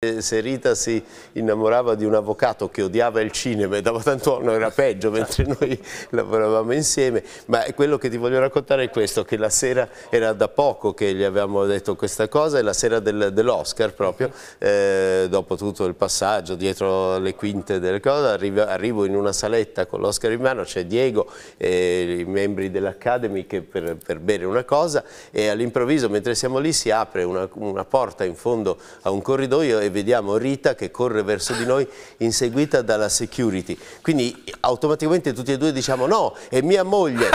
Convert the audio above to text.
Eh, se Rita si innamorava di un avvocato che odiava il cinema e dava tanto anno era peggio mentre certo. noi lavoravamo insieme, ma quello che ti voglio raccontare è questo, che la sera era da poco che gli avevamo detto questa cosa e la sera del, dell'Oscar proprio, eh, dopo tutto il passaggio dietro le quinte delle cose, arrivo, arrivo in una saletta con l'Oscar in mano, c'è Diego e i membri dell'Academy per, per, bere una cosa e all'improvviso mentre siamo lì si apre una, una porta in fondo a un corridoio vediamo Rita che corre verso di noi inseguita dalla security. Quindi automaticamente tutti e due diciamo no, è mia moglie.